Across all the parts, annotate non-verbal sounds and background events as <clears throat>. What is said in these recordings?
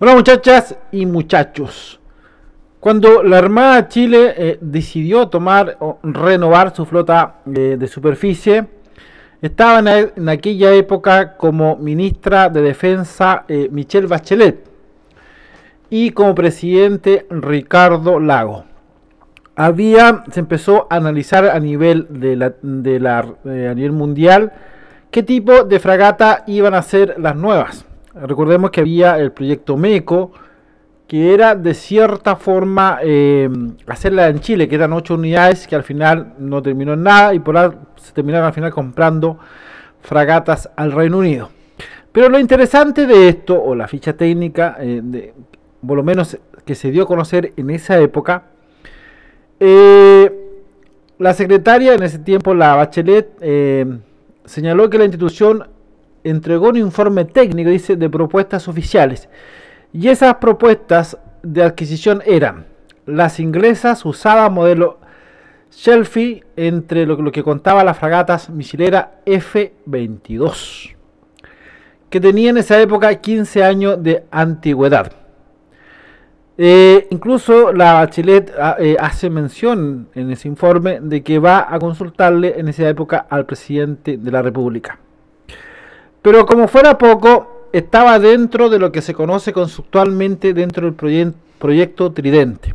Hola muchachas y muchachos. Cuando la Armada de Chile eh, decidió tomar o renovar su flota eh, de superficie, estaba en, aquella época como ministra de Defensa eh, Michelle Bachelet y como presidente Ricardo Lago. Había, se empezó a analizar a nivel, de la, a nivel mundial qué tipo de fragata iban a ser las nuevas Recordemos que había el proyecto MECO, que era de cierta forma eh, hacerla en Chile, que eran ocho unidades que al final no terminó en nada y por se terminaron al final comprando fragatas al Reino Unido. Pero lo interesante de esto, o la ficha técnica, eh, de, por lo menos que se dio a conocer en esa época, eh, la secretaria en ese tiempo, la Bachelet, señaló que la institución entregó un informe técnico, dice, de propuestas oficiales. Y esas propuestas de adquisición eran las inglesas usaban modelo Shelfie, entre lo, que contaba las fragatas misilera F-22, que tenía en esa época 15 años de antigüedad. Eh, incluso la Bachelet ah, eh, hace mención en ese informe de que va a consultarle en esa época al presidente de la República. Pero como fuera poco, estaba dentro de lo que se conoce conceptualmente dentro del proyecto Tridente.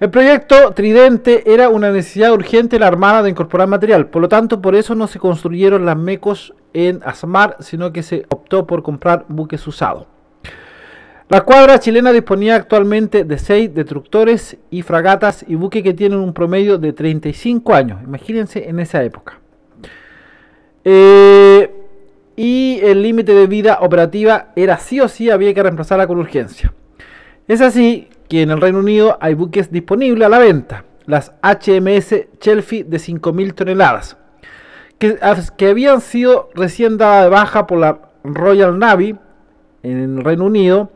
El proyecto Tridente era una necesidad urgente la Armada de incorporar material, por lo tanto por eso no se construyeron las mecos en Asmar, sino que se optó por comprar buques usados. La cuadra chilena disponía actualmente de seis destructores y fragatas y buques que tienen un promedio de 35 años, imagínense en esa época. Eh, y el límite de vida operativa era sí o sí había que reemplazarla con urgencia. Es así que en el Reino Unido hay buques disponibles a la venta, las HMS Chelsea de 5.000 toneladas, que, habían sido recién dadas de baja por la Royal Navy en el Reino Unido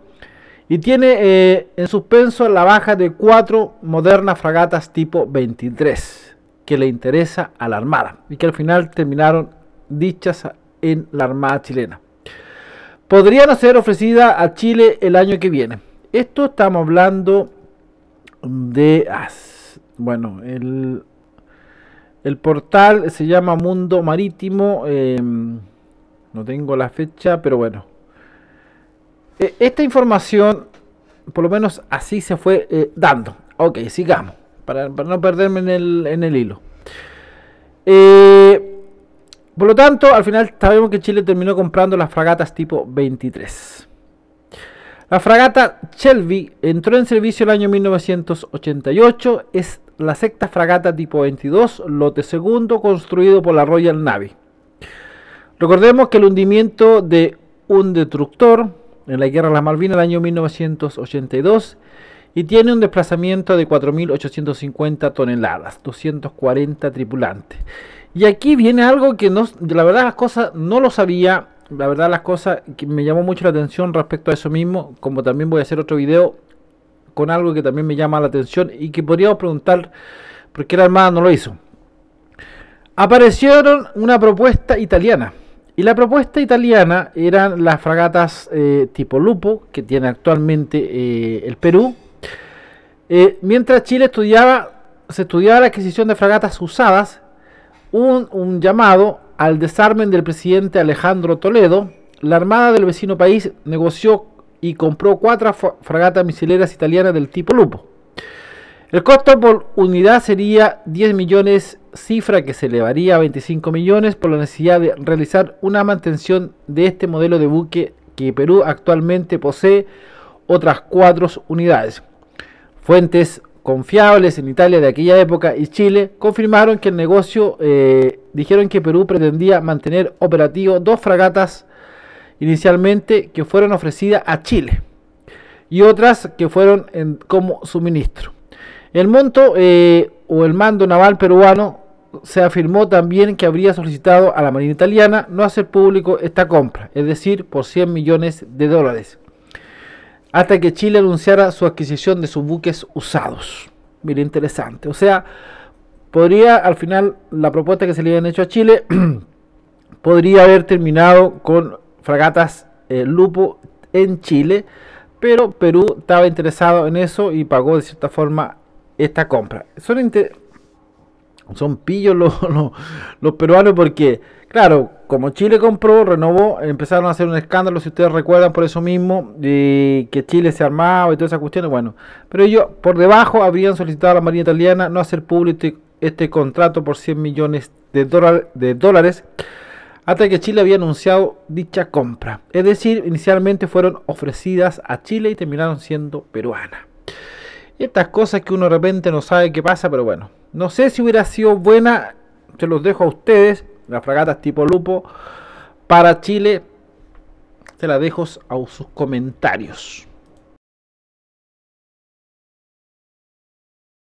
y tiene eh, en suspenso la baja de cuatro modernas fragatas tipo 23 que le interesa a la Armada y que al final terminaron dichas en la Armada chilena. Podrían ser ofrecida a Chile el año que viene. Esto estamos hablando de... Ah, bueno, el, el portal se llama Mundo Marítimo. Em, no tengo la fecha, pero bueno. E, esta información, por lo menos así se fue eh, dando. Ok, sigamos, para, no perderme en el, en el hilo. Eh, por lo tanto, al final sabemos que Chile terminó comprando las fragatas tipo 23. La fragata Shelby entró en servicio el año 1988, es la sexta fragata tipo 22, lote segundo, construido por la Royal Navy. Recordemos que el hundimiento de un destructor en la Guerra de las Malvinas del año 1982 y tiene un desplazamiento de 4.850 toneladas, 240 tripulantes. Y aquí viene algo que no, la verdad las cosas no lo sabía. La verdad las cosas que me llamó mucho la atención respecto a eso mismo. Como también voy a hacer otro video con algo que también me llama la atención y que podríamos preguntar por qué la Armada no lo hizo. Aparecieron una propuesta italiana. Y la propuesta italiana eran las fragatas eh, tipo Lupo que tiene actualmente eh, el Perú. Eh, mientras Chile estudiaba, se estudiaba la adquisición de fragatas usadas un, llamado al desarme del presidente Alejandro Toledo, la Armada del vecino país negoció y compró cuatro fragatas misileras italianas del tipo Lupo. El costo por unidad sería 10 millones, cifra que se elevaría a 25 millones por la necesidad de realizar una mantención de este modelo de buque que Perú actualmente posee otras cuatro unidades. Fuentes confiables en Italia de aquella época y Chile confirmaron que el negocio, eh, dijeron que Perú pretendía mantener operativo dos fragatas inicialmente que fueron ofrecidas a Chile y otras que fueron en, como suministro. El monto eh, o el mando naval peruano se afirmó también que habría solicitado a la Marina italiana no hacer público esta compra, es decir, por 100 millones de dólares hasta que Chile anunciara su adquisición de sus buques usados. Mira, interesante. O sea, podría al final la propuesta que se le habían hecho a Chile <clears throat> podría haber terminado con fragatas eh, Lupo en Chile, pero Perú estaba interesado en eso y pagó de cierta forma esta compra. Son, son pillos los, <laughs> los peruanos porque, claro, como Chile compró, renovó, empezaron a hacer un escándalo, si ustedes recuerdan por eso mismo, de que Chile se armaba y todas esas cuestiones, bueno, pero ellos por debajo habrían solicitado a la Marina Italiana no hacer público este contrato por 100 millones de, dólares hasta que Chile había anunciado dicha compra. Es decir, inicialmente fueron ofrecidas a Chile y terminaron siendo peruanas. estas cosas que uno de repente no sabe qué pasa, pero bueno, no sé si hubiera sido buena, se los dejo a ustedes las fragatas tipo Lupo para Chile. Te la dejo a sus comentarios.